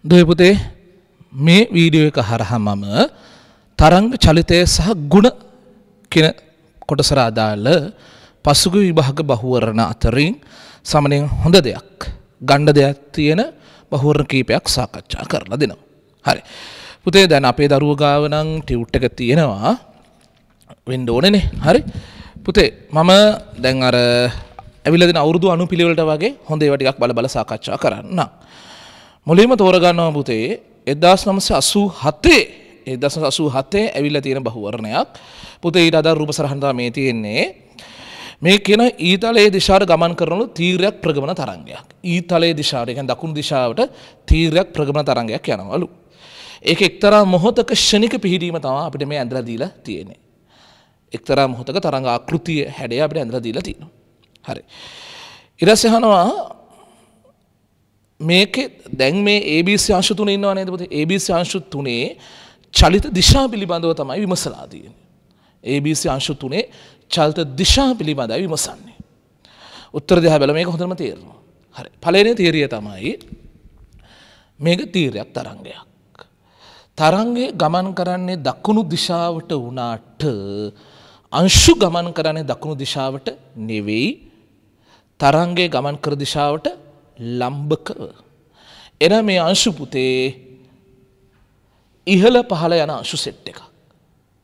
දයපුතේ මේ වීඩියෝ එක හරහා මම තරංග චලිතය සහ ගුණ කියන කොටසරාදාල පසුග විභාග බහුවරණ අතරින් සමනයෙන් හොඳ දෙයක් ගණ්ඩ දෙයක් තියෙන බහුවරණ කීපයක් සාකච්ඡා කරලා දෙනවා. හරි. පුතේ දැන් අපේ දරුව ගාවනං ටිවුට් එක තියෙනවා වෙන්න ඕනනේ හරි පුතේ මම දැන් අර ඇවිල දෙන අවුරුදු අනු පිළිවෙලට වගේ හොඳ ඒවටිකක් බල බල සාකච්ඡා කරන්න. මුලින්ම තෝරගන්නවා පුතේ 1987 1987 ඇවිල්ලා තියෙන බහුවරණයක්. පුතේ ඊට අදාළ රූප සරහන තමයි මේ තියෙන්නේ. මේ කියන ඊතලයේ දිශාවට ගමන් කරනු තීරයක් ප්‍රගමන තරංගයක්. ඊතලයේ දිශාවට කියන්නේ දකුණු දිශාවට තීරයක් ප්‍රගමන තරංගයක් යනවලු. ඒක එක්තරා මොහොතක ෂණික පිහිඩීම තමයි අපිට මේ ඇඳලා දීලා තියෙන්නේ. එක්තරා මොහොතක තරංග ආකෘතිය හැඩය අපිට ඇඳලා දීලා තියෙනවා. හරි. ඊට පස්සේ අහනවා මේකෙ දැන් මේ ABC අංශු තුනේ ඉන්නවා නේද පුතේ? ABC අංශු තුනේ චලිත දිශා පිළිබඳව තමයි විමසලා තියෙන්නේ. ABC අංශු තුනේ චලිත දිශා පිළිබඳවයි විමසන්නේ. උත්තර දිහා බැල මේක හොඳටම තේරෙනවා. හරි. පළවෙනි තීරිය තමයි මේක තීරයක් තරංගයක්. තරංගය ගමන් කරන්නේ දකුණු දිශාවට වුණාට අංශු ගමන් කරන්නේ දකුණු දිශාවට නෙවෙයි තරංගය ගමන් කර දිශාවට ලම්භකව. එන මේ අංශුපුතේ ඉහළ පහළ යන අංශු සෙට් එක.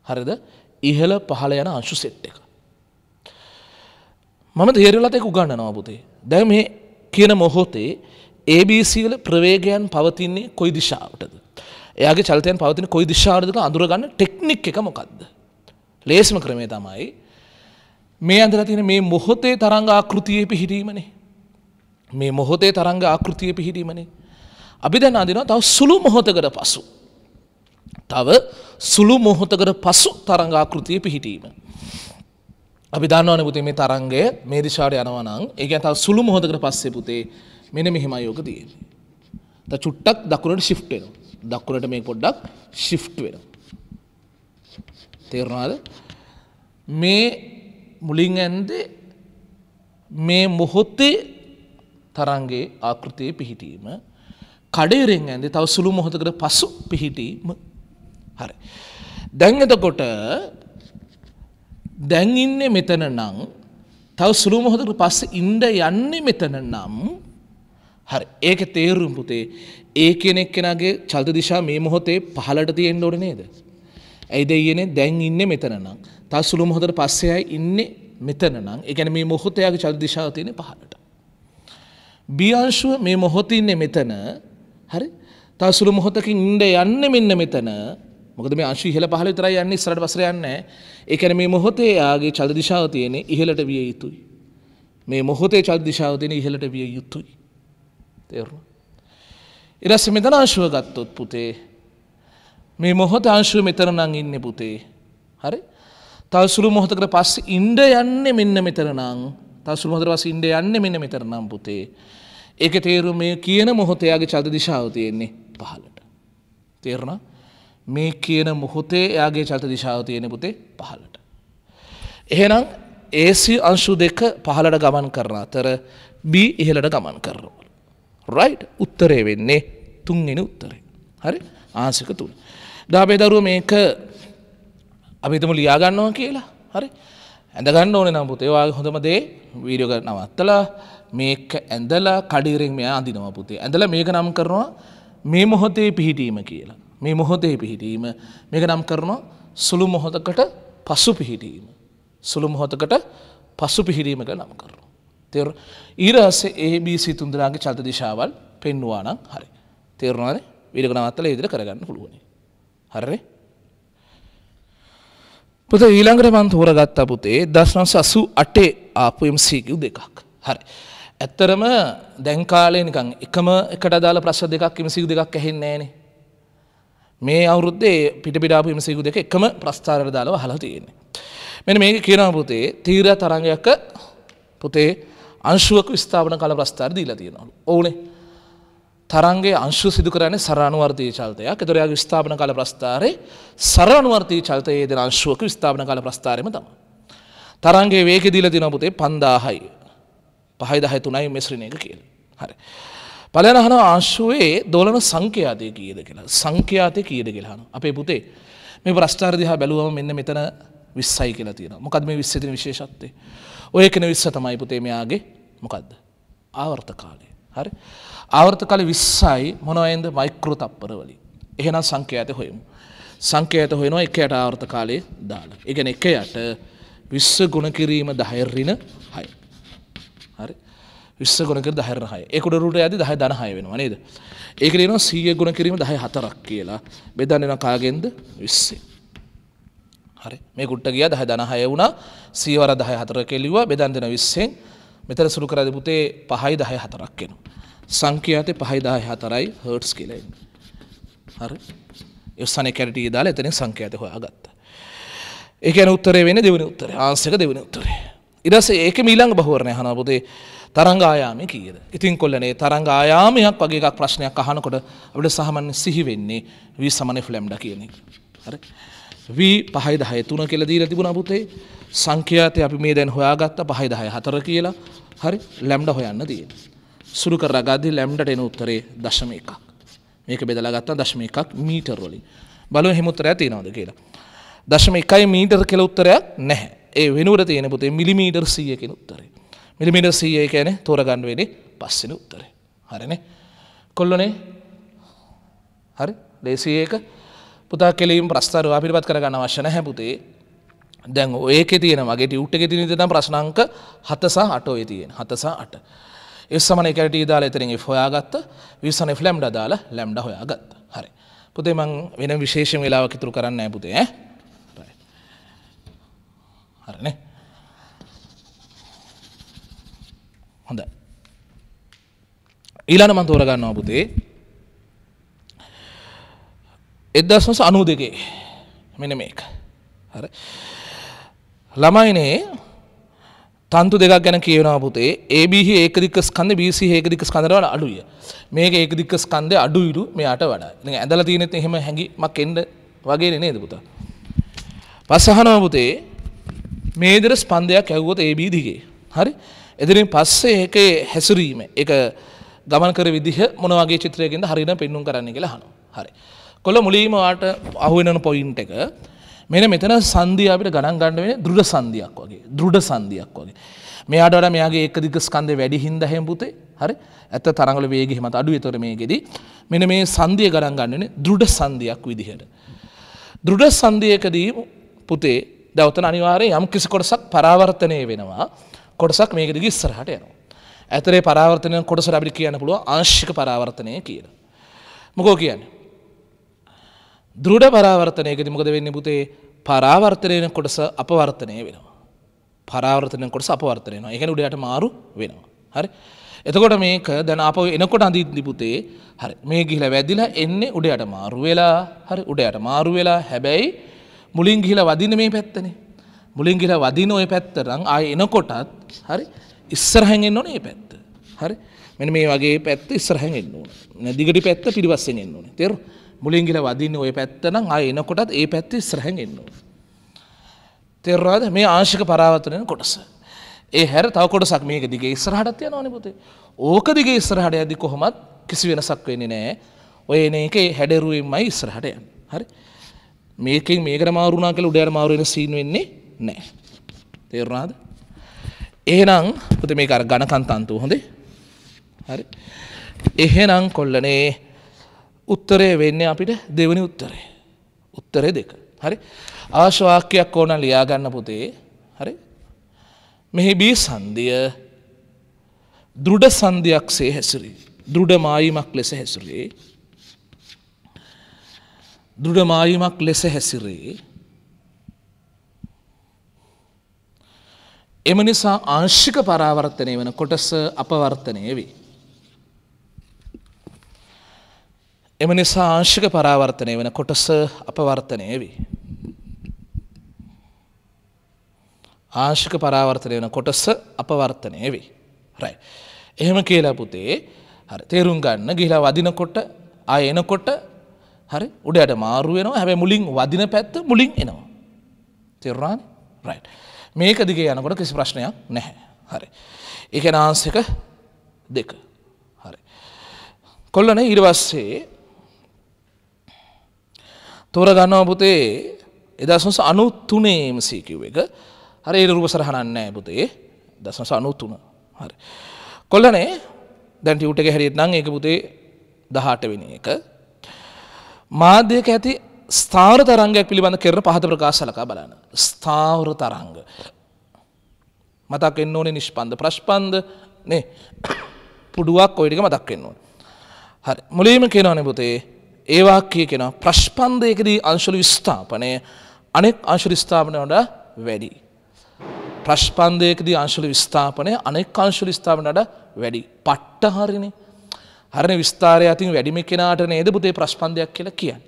හරිද ඉහළ පහළ යන අංශු සෙට් එක. මම දේරලතෙක උගන්න නවපුතේ. දැ මේ කියන මොහොතේ ABCල ප්‍රවේගයන් පවතින්නේ කොයි දිශාවටද. එයාගේ චලතයන් පවතින කොයි දිශාරදක අඳුරගන්න ටෙක්නික් එක මොකක්ද. ලේස්ම ක්‍රමේ තමයි මේ අඳර තින මේ මොහොතේ තරංගා කෘතියේ පිහිටීමනේ මේ මොහොතේ තරංග ආකෘතිය පිහිටීමනේ. අභිදැන අදිනවා තව සුළු මොහොතකට පසු. තව සුළු මොහොතකට පසු තරංග ආකෘතිය පිහිටීම. අපි දන්නවනේ පුතේ මේ තරංගය මේ දිශාවට යනවා නම් ඒ කියන්නේ තව සුළු මොහොතකට පස්සේ පුතේ මෙන්න මෙහෙමයි යෝග තියෙන්නේ. තව චුට්ටක් දකුණට shift වෙනවා. දකුණට මේක පොඩ්ඩක් shift වෙනවා. තේරුණාද? මේ මුලින් ඇන්දේ මේ මොහොතේ තරන්ගේ ආකෘතිය පිහිටීම කඩේරෙන් ඇදි තව සුළු මොහොතකට පසු පිහිටීම හරි. දැන් එතකොට දැන් ඉන්නේ මෙතන නම් තව සුළු මොහොතකට පස්සේ ඉන්න යන්නේ මෙතන නම් හරි ඒක තේරුම් පුතේ ඒ කෙනෙක් කෙනාගේ චලිත දිශා මේ මොහොතේ පහළට තියෙන්න ඕනේ නේද? ඇයි දෙයියනේ දැන් ඉන්නේ මෙතන නම් තව සුළු මොහොතකට පස්සේයි ඉන්නේ මෙතන නම් ඒ කියන්නේ මේ මොහොතේ යාගේ චලිත දිශාව තියෙන්නේ පහළට. බියංශුව මේ මොහොතින්නේ මෙතන හරි තවසුළු මොහොතකින් ඉන්ඩ යන්න මෙන්න මෙතන මොකද මේ අංශි ඉහළ පහළ විතරයි යන්නේ ඉස්සරට බසර යන්නේ ඒ කියන්නේ මේ මොහොතේ යාගේ චල දිශාව තියෙන්නේ ඉහළට විය යුතුයි මේ මොහොතේ චල දිශාව තියෙන්නේ ඉහළට විය යුතුයි තේරුණා ඊට පස්සේ මෙතන අංශුව ගත්තොත් පුතේ මේ මොහොත අංශුව මෙතන නම් ඉන්නේ පුතේ හරි තවසුළු මොහොතකට පස්සේ ඉන්ඩ යන්නේ මෙන්න මෙතන නම් තසුල් හොඳට වසින්ඩ යන්න මෙන්න මෙතර නම් පුතේ. ඒක තේරුම මේ කියන මොහොතයාගේ චද දිශාව තියෙන්නේ පහලට. තේරණ මේ කියන මොහොතේ එයාගේ චත දිශාව තියෙන පුතේ පහලට. එහෙනම් ඒසි අංශු දෙක පහලට ගමන් කරන අතර B ඉහලට ගමන් කරනවල. රයිට් උත්තරේ වෙන්නේ තුන්ගෙන උත්තරේ. හරි ආසික තුන්. දාබේ දරුව මේක අපිතම ලියාගන්නවා කියලා හරි ඇඳගන්න ඕන නම් පුතේ ඔයාගේ හොඳම දේ වීඩියෝ එක නවත්තලා මේක ඇඳලා කඩිරෙන් මෙයා අඳිනවා පුතේ. ඇඳලා මේක නම් කරනවා මේ මොහොතේ පිහිටීම කියලා. මේ මොහොතේ පිහිටීම මේක නම් කරනවා සුළු මොහොතකට පසු පිහිටීම. සුළු මොහොතකට පසු පිහිටීම කියලා නම් කරනවා. තේරු ඊරහසේ ABC තුන්දෙනාගේ චරිත දිශාවල් පෙන්වුවා නම් හරි. තේරුණාද? වීඩියෝ එක නවත්තලා ඒ විදිහට කරගන්න පුළුවන්. හරිනේ? පුත ඊළඟට මන් තෝරගත්තා පුතේ 1988 ආපු MCQ දෙකක්. හරි. ඇත්තරම දැන් කාලේ නිකන් එකම එකට අදාළ ප්‍රශ්න දෙකක් MCQ දෙකක් ඇහෙන්නේ නැහනේ. මේ අවුරුද්දේ පිට පිට ආපු MCQ දෙක එකම ප්‍රස්ථාරයට දාලා අහලා තියෙන්නේ. මෙන්න මේක කියනවා පුතේ තීර තරංගයක පුතේ අංශුවක ස්ථාපන කල ප්‍රස්ථාර දීලා තියෙනවලු. ඕනේ. තරන්ගේ අංශු සිදු කරන්නේ සරානුවර්තී චල්තයක් එතොරයාගේ ස්ථාපන කාල ප්‍රස්ථාරය සරානුවර්තී චල්තයේ දෙන අංශුවක ස්ථාපන කාල ප්‍රස්ථාරයම තම. තරන්ගේ වේක දීල දිනපුතේ පන්දාහයි පහයි දහය තුනයි මෙස්රණ එක කියල හරි. පලනහන ආංශුවේ දෝලන සංඛ්‍යාතය කියද කියලා සංඛ්‍යාතය කියද කියලාන අපේ පුතේ මේ ප්‍රස්ථාරදිහා බැලුවම මෙන්න මෙතන විස්සයි කියලා තියෙන මොකද මේ විස්සතින විශේෂත්තේ ඔය කෙන විස්ස තමයි පුතේ මෙයාගේ මොකක්ද ආවර්ත කාලය හරි. ආවෘත කල විස්සයි මොනවයින්ද මයික්‍රෝ තප්පරවලින්. එහෙනම් සංඛ්‍යා ඇත හොයමු. සංඛ්‍යා ඇත හොයනවා එක යට ආවෘත කාලේ දාලා. ඒ කියන්නේ එක යට 20 ගුණ කිරීම 10 ඍණ 6. හරි. 20 ගුණ කිරීම 10 ඍණ 6. ඒක උඩ රූට යද්දි 10 ධන 6 වෙනවා නේද? ඒකට කියනවා 100 ගුණ කිරීම 10 4ක් කියලා. බෙදන්න වෙනවා කාගෙන්ද? 20. හරි. මේ කුට්ට ගියා 10 ධන 6 වුණා. 100 වර 10 4 කෙලිව්වා. බෙදන්න දෙන 20ෙන් මෙතන සුරු කරලා පුතේ 5යි 10 4ක් වෙනවා. සංඛ්‍යාතය පහයිදා හතරයි හර්ටස් කියලයි. හරි යස්සන කැරටිය දාලා එතනින් සංඛ්‍යාත හොයා ගත්තා. ඒක යන උත්තරේ වෙන්නේ දෙවෙනි උත්තරේ. ආන්සර් දෙවෙනි උත්තරේ. ඊට පස්සේ ඒකේ ඊළඟ බහුවරණය අහනවා පුතේ තරංග ආයාමය කීයද? ඉතින් කොල්ලනේ තරංග ආයාමයක් වගේ එකක් ප්‍රශ්නයක් අහනකොට අපිට සාමාන්‍ය සිහි වෙන්නේ v λැම්ඩා කියන එක. හරි. v 5 10 3 කියලා දීලා තිබුණා පුතේ. සංඛ්‍යාතය අපි මේ දැන් හොයාගත්ත 5 10 4 කියලා. හරි. ලැම්ඩා හොයන්න තියෙනවා. සුරු කර ගදදි ලැම්ඩට එන උත්තරේ දශම එකක් මේක බෙදලාගත්තා දශම එකක් මීටර් වලින් බලුව හෙමුත්තරය තියෙනවද කියලා දශම එකයි මීටර් කෙල උත්තරයක් නැහැ ඒ වෙනුවර තියෙන පුතේ මිලිමීටර් සීයකෙන උත්තරේ මිලිමීටර් සීය කෑන තෝරගන්න වෙන පස්සෙන උත්තරේ හරින කොල්ලොනේ හරි ලේසිය එක පුතා කෙලීම් ප්‍රස්ථාරව අපිරිපත් කරගන්න අවශ්‍යන හැපුතේ දැන් ඒක තියෙන මගේ ටියුට් එක තිනිදනම් ප්‍රශ්නංක හතසා අටෝය තියෙන හතසා අට එස්සමන කැට දාල එතරින් හොයාගත්ත විසන ෆලම්ඩ දාලා ලැම්ඩ හොයාගත් හරි පුතේ මං වෙන විශේෂම වෙලාවක් ඉතුරු කරන්න පුතේ හරනේ හොඳ ඊළන මන් තෝරගන්නවා පුතේ එදදස්නස අනු දෙකේ මෙන මේක හර ළමයිනේ තන්තු දෙකක් ගැන කියනවා පුතේ AB ඒකදික්ක ස්කන්ධය BC ඒකදික්ක ස්කන්ධයට වඩා අඩුයි. මේක ඒකදික්ක ස්කන්ධය අඩුයිලු මෙයාට වඩා. ඉතින් ඇඳලා තියෙනෙත් එහෙම හැංගිමක් එන්න වගේනේ නේද පුතා? පස්සහනවා පුතේ මේ විදිහට ස්පන්දයක් ඇහුවොත් AB දිගේ. හරි? එදිරින් පස්සේ ඒකේ හැසිරීම ඒක ගමන් කර විදිහ මොන වගේ චිත්‍රයකින්ද හරියට පෙන්වුම් කරන්න කියලා අහනවා. හරි. කොළ මුලින්ම වාට අහුවෙන පොයින්ට් එක මෙන්න මෙතන සංධිය අපිට ගණන් ගන්න වෙන්නේ දෘঢ় සංධියක් වගේ. දෘඩ සන්ධියක් වගේ. මෙයාට වඩා මෙයාගේ ඒකදික ස්කන්ධය වැඩි හින්දා හැඹුතේ හරි ඇත්ත තරංගල වේගය මත අඩුවේ තොර මේකෙදී මෙන්න මේ සන්ධිය ගණන් ගන්නනේ දෘඩ සන්ධියක් විදිහට. දෘඩ සන්ධියකදී පුතේ දවතන අනිවාර්යයෙන් යම් කිසි කොටසක් පරාවර්තනය වෙනවා. කොටසක් මේකෙදී ඉස්සරහට යනවා. ඇතරේ පරාවර්තනය කොටසට අපිට කියන්න පුළුවන් ආංශික පරාවර්තනය කියලා. මොකෝ කියන්නේ? දෘඩ පරාවර්තනයකදී මොකද වෙන්නේ පුතේ? පරාවර්තනයේ කොටස අපවර්තනය වෙනවා. පරාවර්තන කොට සපවර්තනයනවා එකන උඩට මාරු වෙනවා. හරි එතකොට මේක දැන අප එනකොට අඳිදිපුතේ හරි මේ ගිහිල වැදිලා එන්නේ උඩයට මාරු වෙලා හරි උඩයට මාරු වෙලා හැබැයි මුලින් ගිහිල වදින මේ පැත්තනේ මුලින් ගිහිල වදින ඔය පැත්තරම් ආය එනකොටත් හරි ඉස්සරහෙන් එන්න ඕනේ මේ පැත්ත. හරි මෙන්න මේ වගේ පැත්ත ඉස්සරහෙන් එන්න ඕනේ. දිගටි පැත්ත පිටිපස්සෙන් එන්න ඕනේ. තේරු? මුලින් ගිහිල වදින්නේ ওই පැත්ත නම් ආය එනකොටත් ඒ පැත්ත ඉස්සරහෙන් එන්න ඕනේ. තෙරවාද මේ ආශික පරාවතනය කොටස. ඒ හැර තව කොටසක් මේක දිගේ ඉස්සරහටත් යන අනිපුතේ ඕක දිගේ ඉස්සරහට ඇදි කොහොමත් කිසි වෙනසක් වෙන්නේ නෑ ඔය එන එක හැඩරුවෙන්මයි ඉස්සරහට යන හරි මේකින් මේකට මාරුණා කියලා උඩයට මාරු වෙන සීන් වෙන්නේ නෑ තේරුණාද එහෙනම් පුතේ මේක අර ඝනකන් තන්තු හොඳේ හරි එහෙනම් කොල්ලනේ උත්තරය වෙන්නේ අපිට දෙවනි උත්තරය උත්තරය දෙක හරි අවශ්‍යවාක්‍යයක් ඕන ලියාගන්න පුතේ හරි මෙහි බී සන්දිය දෘඩ සන්ධයක් සේ හැසිරි දෘඩ මායිමක් ලෙස හැසිරේ දෘඩ මායිමක් ලෙස හැසිරේ එම නිසා ආංශික පරාවර්තනය වන කොටස අපවර්තනය වේ. එම නිසා ආංශික පරාවර්තනය වන කොටස අපවර්තනය වේ. ආශික පරාවර්තනය වන කොටස අපවර්තනය වෙයි. රයි. එහෙම කියලා පුතේ හරි තේරුම් ගන්න ගිහිලා වදිනකොට ආය එනකොට හරි උඩයට මාරු වෙනවා හැබැයි මුලින් වදින පැත්ත මුලින් එනවා. තේරුණානේ? රයිට්. මේක දිගේ යනකොට කිසි ප්‍රශ්නයක් නැහැ. හරි. ඒක නාන්සක දෙක. හරි. කොල්ලනේ ඊට පස්සේ තෝරගන්නවා පුතේ 1993 MCQ එක හරි ඒ රූප සරහනක් නැහැ පුතේ. දශමස 93. හරි. කොල්ලනේ දැන් ටියුට් එකේ හැරියෙත් නම් ඒක පුතේ 18 වෙනි එක. මාධ්‍යයක ඇති ස්ථාවර තරංගයක් පිළිබඳ කරන පහත ප්‍රකාශ සලකා බලන්න. ස්ථාවර තරංග. මතක් වෙන්න ඕනේ නිෂ්පන්ද ප්‍රස්පන්ද නේ. පුඩුවක් ඔය ටික මතක් වෙන්න ඕනේ. හරි. මුලින්ම කියනවනේ පුතේ ඒ වාක්‍ය කියනවා ප්‍රස්පන්දයකදී අංශුල විස්ථාපනය අනෙක් අංශු විස්ථාපනය වඩා වැඩි. ප්‍රශ්පන්දයකදී අංශුල විස්ථාපනය අනෙක් අංශුල ස්ථාපනට වැඩි පට්ටහරිනේ හරණ විස්ථාරය අතින් වැඩිම කෙනාට නේද පුතේ ප්‍රශ්පන්දයක් කියලා කියන්න.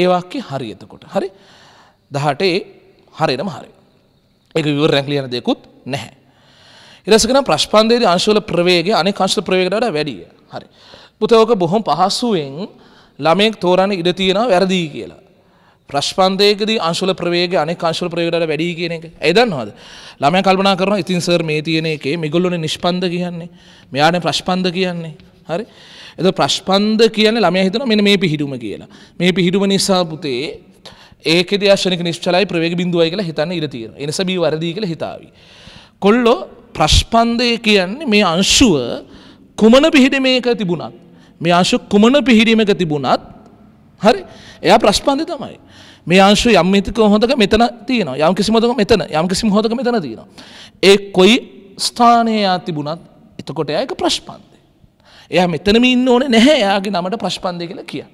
ඒවාක්කේ හරි එතකොට හරි දහටේ හරිනම හරි. එක විවර රැක්ලියන දෙකුත් නැහැ. ඉරසකන ප්‍රශ්පන්දයේ අංශුවල ප්‍රවේගේ අනෙක් අංශුල ප්‍රවේගට වැඩිය හරි. පුතෝක බොහොම පහසුවෙන් ළමයෙක් තෝරණ ඉඩ තියෙනවා වැරදිී කියලා. ප්‍රශ්පන්දයකදී අංශුල ප්‍රවේග අනෙක් අංශුල ප්‍රවේගයට වැඩි කියන එක. ඒ දන්නවද? ළමයා කල්පනා කරනවා ඉතින් සර් මේ තියෙන එකේ මේගොල්ලෝනේ නිෂ්පන්ද කියන්නේ. මෙයානේ ප්‍රශ්පන්ද කියන්නේ. හරි? එතකොට ප්‍රශ්පන්ද කියන්නේ ළමයා හිතනවා මෙන්න මේ පිහිටුම කියලා. මේ පිහිටුම නිසා පුතේ ඒකේදී ආශ්‍රනික නිශ්චලයි ප්‍රවේග බිඳුවයි කියලා හිතන්න ඉඩ තියෙනවා. ඒ නිසා බී වර්ධී කියලා හිතාවි. කොල්ලෝ ප්‍රශ්පන්දය කියන්නේ මේ අංශුව කුමන පිහිටීමේක තිබුණත් මේ අංශු කුමන පිහිටීමේක තිබුණත් හරි එයා ප්‍රශ්පන්දය තමයි මේ අංශු යම් මිතික හොඳක මෙතන තියෙනවා යම් කිසිමතක මෙතන යම් කිසිම හොදක මෙතන තියෙනවා ඒ කොයි ස්ථානයා තිබුණත් එතකොට ඒක ප්‍රශ්පන්දය එයා මෙතනම ඉන්න ඕනේ නැහැ එයාගේ නමට ප්‍රශ්පන්දය කියලා කිය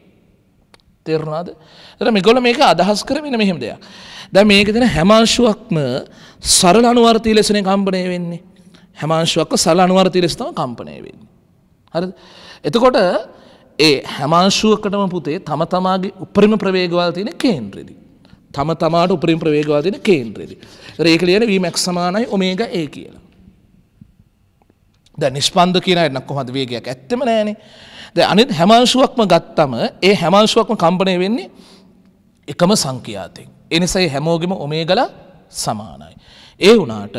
තෙරුණාද එතන මේගොල්ල මේක අදහස් කරමින මෙහෙම දෙයක් දැන් මේක දෙන හැමාංශුවක්ම සරල අනුවර්තී ලෙසනේ කම්පණය වෙන්නේ හැමාංශුවක්ම සරල අනුවර්තී ලෙස තමයි කම්පණය වෙන්නේ හරිද එතකොට ඒ හැමාංශුවකටම පුතේ තම තමාගේ උපරිම ප්‍රවේගවල් තියෙන කේන්ද්‍රෙදි. තම තමාට උපරිම ප්‍රවේගවල් තියෙන කේන්ද්‍රෙදි. ඒක ලියන වීමක් සමානයි ඔමේගා ඒ කියලා. දැන් නිෂ්පන්ද කියන අයටනම් කොහොමද වේගයක් ඇත්තෙම නැහනේ. දැන් අනිත් හැමාංශුවක්ම ගත්තම ඒ හැමාංශුවක්ම කම්පණය වෙන්නේ එකම සංඛ්‍යාතෙන්. ඒ නිසා මේ හැමෝගෙම ඔමේගලා සමානයි. ඒ වුණාට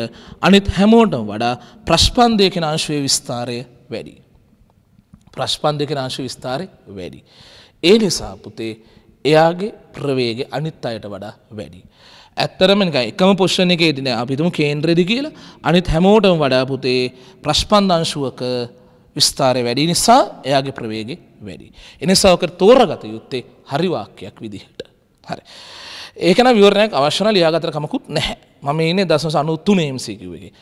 අනිත් හැමෝටම වඩා ප්‍රස්පන්දය කියන අංශුවේ විස්තරය වැඩි. ප්‍රශ්පන්දක නාශ විස්ථාරය වැඩි. ඒ නිසා පුතේ එයාගේ ප්‍රවේග අනිත් අයට වඩා වැඩි. ඇත්තරම එකම පොෂ්ණ එක දින අපිතුම කේන්ද්‍රෙදි කියල අනිත් හැමෝටම වඩා පුතේ ප්‍රශ්පන්දංශුවක විස්ථාරය වැඩි නිසා එයාගේ ප්‍රවේග වැඩි. එනිසාක තෝරගත යුත්තේ හරිවාක්‍යයක් විදිහට. හරි. ඒකන විවරණයක් අවශ්‍යන ලියාගතර කමකුත් නැහැ මම ඒනේ දසස අනුත්තුනේම් සිකිවගේ.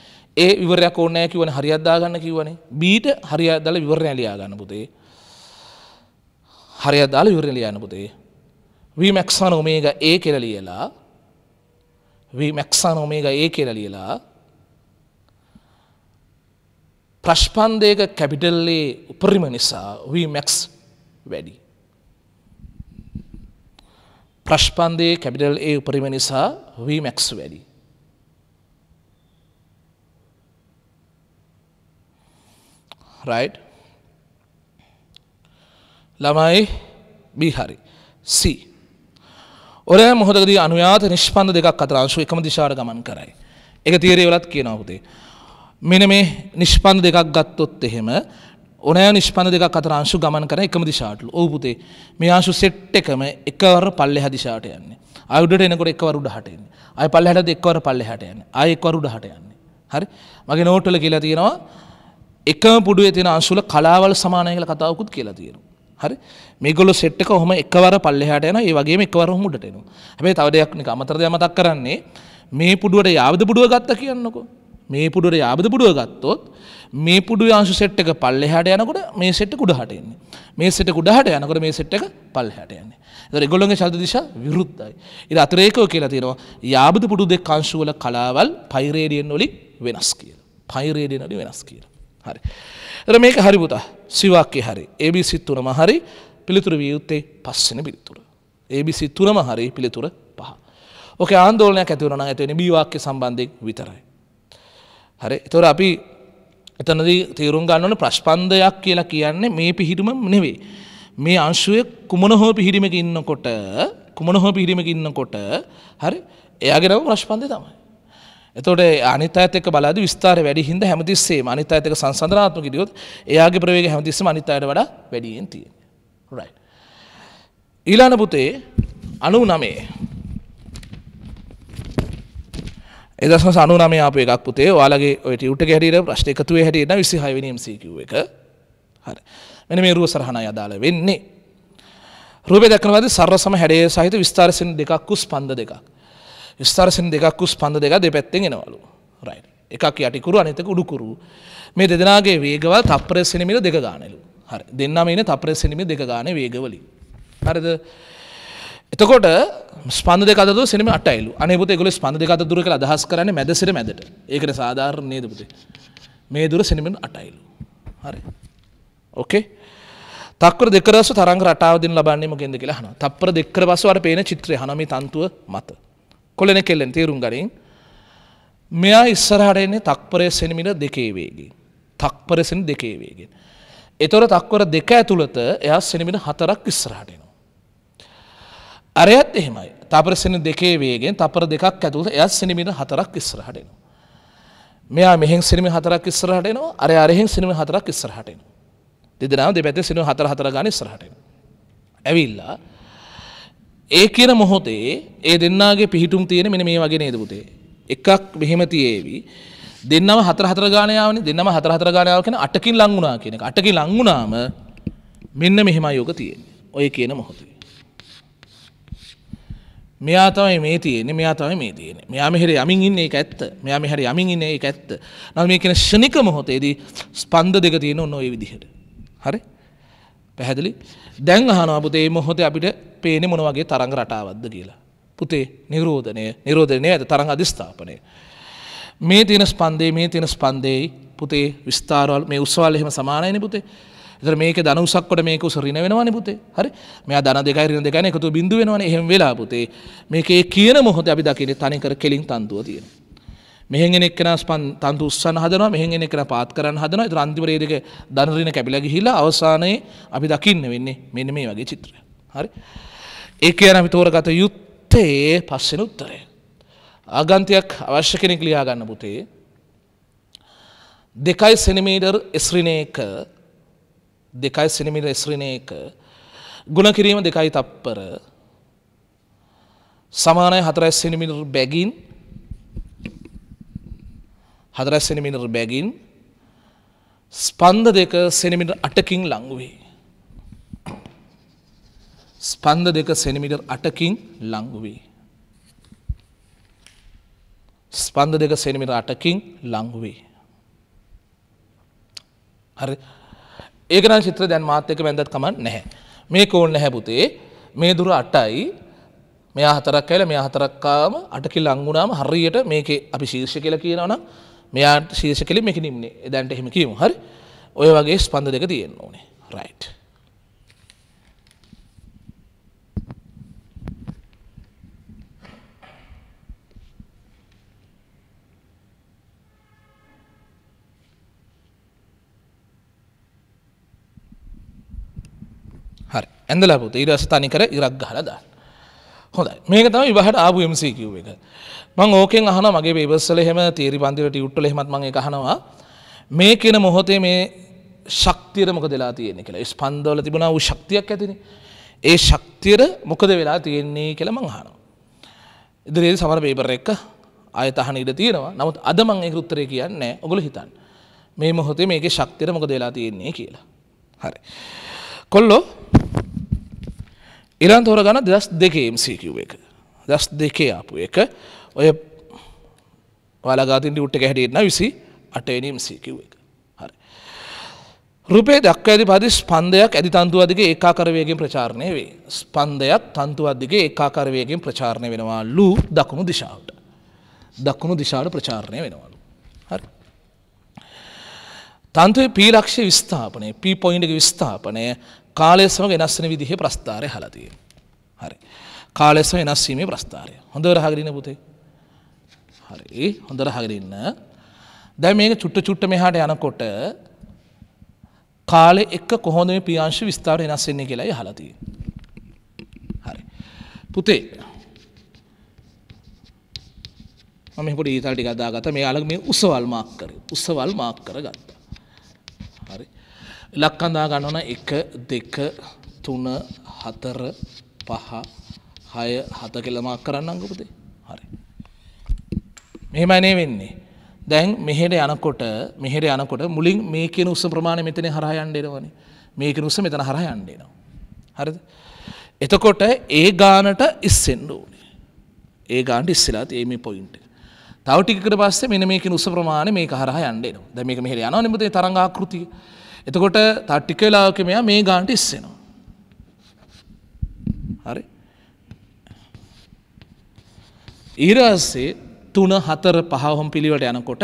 ඒ විවරයක් ඕනෑ කිවන හරිියත්දා ගන්න කිවනේ බීට හරිිය දල විවරණ ලියා ගන්න පුතේ හරිිය දාල විවරණ ලියන්න පුතේ වීමක්සාන ඔමේග ඒ කෙර ලියලා වීමක්සාන ඔමේග ඒ කෙර ලියලා ප්‍රශ්පන්දයක කැපිටල්ලේ උපරිම නිසා වීමක්ස් වැඩි ප්‍රශ්පන්දය කැපිටල් ඒ උපරිම නිසා වීමක්ස් වැඩි right ළමයි B හරි C ඔරෑ මොහොතකදී අනුයාත නිෂ්පන්ද දෙකක් අතර අංශු එකම දිශාවට ගමන් කරයි ඒක තියරේ වලත් කියනවා පුතේ මෙන්න මේ නිෂ්පන්ද දෙකක් ගත්තොත් එහෙම ඕනෑ නිෂ්පන්ද දෙකක් අතර අංශු ගමන් කරන එකම දිශාටලු ඔව් පුතේ මේ අංශු සෙට් එකම එකවර පල්ලෙහා දිශාවට යන්නේ ආය උඩට එනකොට එකවර උඩහට එන්නේ ආය පල්ලෙහාටද එකවර පල්ලෙහාට යන්නේ ආය එකවර උඩහට යන්නේ හරි මගේ නෝට් වල කියලා තියෙනවා එකම පුඩුවේ තියෙන අංශුල කලාවල් සමානයි කියලා කතාවකුත් කියලා තියෙනවා. හරි? මේගොල්ලෝ සෙට් එක ඔහම එකවර පල්ලෙහාට යනවා. ඒ වගේම එකවර ඔහම උඩට එනවා. හැබැයි තව දෙයක් නික අමතර දෙයක් මතක් කරන්නේ මේ පුඩුවට යාවද පුඩුව ගත්තා කියන්නකෝ. මේ පුඩුවට යාවද පුඩුව ගත්තොත් මේ පුඩුවේ අංශු සෙට් එක පල්ලෙහාට යනකොට මේ සෙට් එක උඩහට එන්නේ. මේ සෙට් එක උඩහට යනකොට මේ සෙට් එක පල්ලෙහාට යන්නේ. ඒතර ඒගොල්ලෝගේ ශබ්ද දිශා විරුද්ධයි. ඊට අතරේකෝ කියලා තියෙනවා යාවද පුඩු දෙක අංශු වල කලාවල් පයිරේඩියන් වලින් වෙනස් කියලා. පයිරේඩියන් වලින් වෙනස් කියලා. හරි. එර මේක හරි පුතා සිවාක්‍ය හරි ABC තුනම හරි පිළිතුර විය යුත්තේ පස්සෙන පිළිතුර. ABC තුනම හරි පිළිතුර පහ. ඕකේ ආන්දෝලනයක් ඇති වුණා නම් ඇති වෙන්නේ B වාක්‍ය සම්බන්ධයෙන් විතරයි. හරි. ඒතොර අපි එතනදී තීරුම් ගන්න ඕනේ ප්‍රස්පන්දයක් කියලා කියන්නේ මේ පිහිටුම නෙවෙයි. මේ අංශුවේ කුමන හෝ පිහිටීමක ඉන්නකොට කුමන හෝ පිහිටීමක ඉන්නකොට හරි එයාගේ නම ප්‍රස්පන්දය තමයි. එතකොට අනිත් අයත් එක්ක බලද්දී විස්තරය වැඩි හින්දා හැමතිස්සෙම අනිත් අයත් එක්ක සංසන්දනාත්මක ගියොත් එයාගේ ප්‍රවේගය හැමතිස්සෙම අනිත් අයට වඩා වැඩියෙන් තියෙනවා. right. ඊළඟ පුතේ 99 ඒ දශමස 99 ආපු එකක් පුතේ ඔයාලගේ ඔය ටියුට් එකේ හැටියට ප්‍රශ්න එකතුවේ හැටියට 26 වෙනි MCQ එක. හරි. මෙන්න මේ රුව සරහනයි අදාළ වෙන්නේ. රූපේ දක්වනවාදී සර්ව සම හැඩය සහිත විස්තර සෙන් දෙකක් උස් පන්ද දෙකක්. ස්ථර්සන දෙකක් උස් පඳ දෙක දෙපැත්තෙන් එනවලු රයි එකක් යටිකුරු අනිතක උඩුකුරු මේ දෙදෙනගේ වේගවල් තප්‍රසිනිමිල දෙක ගානලු හරි දෙන්නම එන තප්‍රසිනිමි දෙක ගාන වේගවලි හරිද එතකොට ස්පන්ද දෙකද සිනම අටයිලු අනපුත ගොල ස්පන්ද දෙකත දුර කළ අදහස් කරන මැදසිර මැදට ඒකට සාධාරණ නේදපුතේ මේ දුර සිනිමෙන් අටයිලු හරි ඕකේ තක්කර දෙකරස තරංග රටාවදින් ලබන්නේ මොකෙන්ද කියලා හනවා තප්පර දෙකර පසු අර පේන චිත්‍රය හනම තන්තුව මත කොලෙන කෙල්ලෙන් තේරුම් ගනින් මෙයා ඉස්සරහටන්නේ තක්පරය සෙනමිට දෙකේවේගේ. තක්පරසෙන දෙකේවේගෙන්. එතොර තක්වර දෙක ඇතුළත එයා සෙනමිට හතරක් ඉස්සරහටනවා. අරයත් එහෙමයි තපරසෙන දෙකේ වේගෙන් තපර දෙකක් ඇතුළ එයත් සිනිමිට හතරක් ඉස්සරහටනවා. මෙයා මෙහෙන් සිනිමි හතරක් ඉස්සරහටනවා අර අරහෙන් සිනිමි හතරක් ඉස්සරහටනවා. දෙදෙනාව දෙපැති සිනු හතර හතර ගාන ඉස්සරහටනවා. ඇවිල්ලා ඒ කියන මොහොතේ ඒ දෙන්නාගේ පිහිටුම් තියෙන මෙන්න මේ වගේ නේද පුතේ. එකක් මෙහෙම තියේවි. දෙන්නම හතර හතර ගාණ යාවනේ දෙන්නම හතර හතර ගාණ යාව කියන අටකින් ලං වුණා කියන එක. අටකින් ලං වුණාම මෙන්න මෙහෙමයි යෝග තියෙන්නේ. ඔය කියන මොහොතේ. මෙයා තමයි මේ තියෙන්නේ මෙයා තමයි මේ තියෙන්නේ මෙයා මෙහෙර යමින් ඉන්නේ ඒක ඇත්ත මෙයා මෙහෙර යමින් ඉන්නේ ඒක ඇත්ත නම් මේ කියන ෂණික මොහොතේදී ස්පන්ද දෙක තියෙන ඔන්න ඔය විදිහට හරි පැහැදිලි දැන් අහනවා පුතේ මේ මොහොතේ අපිට පේනෙ මොන වගේ තරංග රටාවද්ද කියලා. පුතේ නිරෝධනය නිරෝධනය ඇත තරං අධිස්ථාපනය. මේ තියෙන ස්පන්දේ මේ තියෙන ස්පන්දෙයි පුතේ විස්ථාරවල් මේ උස්වල් එහෙම සමානයන පුතේ එතර මේක දන උසක්කොට මේක උසරින වෙනවාන පුතේ හරි මෙයා දන දෙකයි රින දෙකයි එකතු බිඳු වෙනවනේ එහෙම වෙලා පුතේ මේකේ කියන මොහොත අපි දකින්නේ තනිකර කෙලින් තන්තුව තියෙන මෙහෙන් එන එක්කෙනා ස්පන් තන්තු උස්සන හදනවා මෙහෙන් එන එක්කෙනා පාත් කරන්න හදනවා ඒතර අන්තිම රේ දෙක දන රින කැපිලා ගිහිලා අවසානයේ අපි දකින්න වෙන්නේ මෙන්න මේ වගේ චිත්‍රය හරි ඒක යන අපි තෝරගත යුත්තේ පස්සෙන උත්තරය. ආගන්තයක් අවශ්‍ය කෙනෙක් ලියා ගන්න පුතේ. දෙකයි සෙනමීටර් එස්රින එක දෙකයි සෙනමිට එස්රින එක ගුණ කිරීම දෙකයි තප්පර සමානය හතරයි සෙනමිටර් බැගින් හතරයි සෙනමිටර් බැගින් ස්පන්ද දෙක සෙනමිට අටකින් ලංගුවේ ස්පන්ද දෙක සෙනමිටර් අටකින් ලංගුවේ. ස්පන්ද දෙක සෙනමිට අටකින් ලංගුවේ. හරි ඒකන චිත්‍ර දැන් මාත්‍යක වැැදත් කමන් නැහැ. මේ කෝන් නැහැපුතේ මේ දුර අටයි මෙ හතරක් කැල මෙ හතරක්කාම අටකි ලංගුණාම හරියට මේක අපි ශීර්ෂ කියල කියනවන මෙයාට ශීර්ෂ කලි මෙකිනින්නේ දැන්ට එහෙම කියීම හරි ඔය වගේ ස්පන්ද දෙක තියෙන්න ඕනේ රයිට්. ඇඳලා පුත ඊරස තනිකර ඉරක් ගහලා දාන්න. හොඳයි. මේක තමයි විවාහට ආපු MCQ එක. මම ඕකෙන් අහනවා මගේ බේබස්වල එහෙම තීරි පන්තිවල ටියුට් වල එහෙමත් මම ඒක අහනවා. මේ කියන මොහොතේ මේ ශක්තියට මොකද වෙලා තියෙන්නේ කියලා. ස්පන්දවල තිබුණා වූ ශක්තියක් ඇතිනේ. ඒ ශක්තියට මොකද වෙලා තියෙන්නේ කියලා මම අහනවා. ඉදිරියේදී සමහර පේපර් එක ආයෙත් අහන්න ඉඩ තියෙනවා. නමුත් අද මම ඒක උත්තරේ කියන්නේ නැහැ. ඔගොල්ලෝ හිතන්න. මේ මොහොතේ මේකේ ශක්තියට මොකද වෙලා තියෙන්නේ කියලා. හරි. කොල්ලෝ ඉරන් තෝර ගන දස් දෙකේ MCකිව් එක දස් දෙකේ ආපු එක ඔය පලාගාතින් ුට්ට හැටන්න විසි අටනම් සිකිව් එක හරි. රුපේ දක් ඇති පදි ස්පන්දයක් ඇති තන්තුවදගේ ඒකාකරවයගෙන් ප්‍රචාරණය වේ ස්පන්දයක් තන්තුවදගේ ඒකාකරවයගෙන් ප්‍රචාරණය වෙනවා ලු දකුණු දිශාවට දක්කුණු දිශාට ප්‍රචාරණය වෙනවලු හරි. තන්තුවේ පීරක්ෂ විස්ථාපනය පී පොයින්ඩක විස්ථාපනය කාලය සමග වෙනස් වෙන විදිහේ ප්‍රස්ථාරය හලා තියෙනවා. හරි. කාලය සමග වෙනස් වීමේ ප්‍රස්ථාරය. හොඳට අහගෙන ඉන්න පුතේ. හරි. හොඳට අහගෙන ඉන්න. දැන් මේක චුට්ට චුට්ට මෙහාට යනකොට කාලෙ එක්ක කොහොඳ මේ ප්‍රියංශ විස්ථාර වෙනස් වෙන්නේ කියලා අහලා තියෙනවා. හරි. පුතේ මම පොඩි ඊතල් ටිකක් දාගත්තා මේ අලග මේ උසවල් මාක් කරේ. උසවල් මාක් කරගත්තා. ඉලක්කඳා ගන්නන එක දෙක තුන හතර පහ හය හත කෙලමක් කරන්න අංගපුතේ හරි. මෙහෙමනේ වෙන්නේ. දැන් මෙහෙට යනකොට මෙහෙට යනකොට මුලින් මේකෙන උස ප්‍රමාණය මෙතන හරහයන්ඩෙනවන මේක උස මෙතන හරහයන්ඩේනවා. හරිද. එතකොට ඒ ගානට ඉස්සෙන්ඩ ඕනේ. ඒ ගාන්ට ඉස්සලාත් ඒම පොයින්ට. තවටිකට පස්සේ මෙන මේක උස ප්‍රමාණ මේ හරහ යන්ඩේනවා දැ මේක මෙහෙට යනවා නිමතේ තරඟාකෘතිය. එතකොට තට්ටික වෙලාවක මෙයා මේ ගාන්ට ඉස්සෙනවා. හරි. ඊරස්සේ තුන හතර පහහොම් පිළිවට යනකොට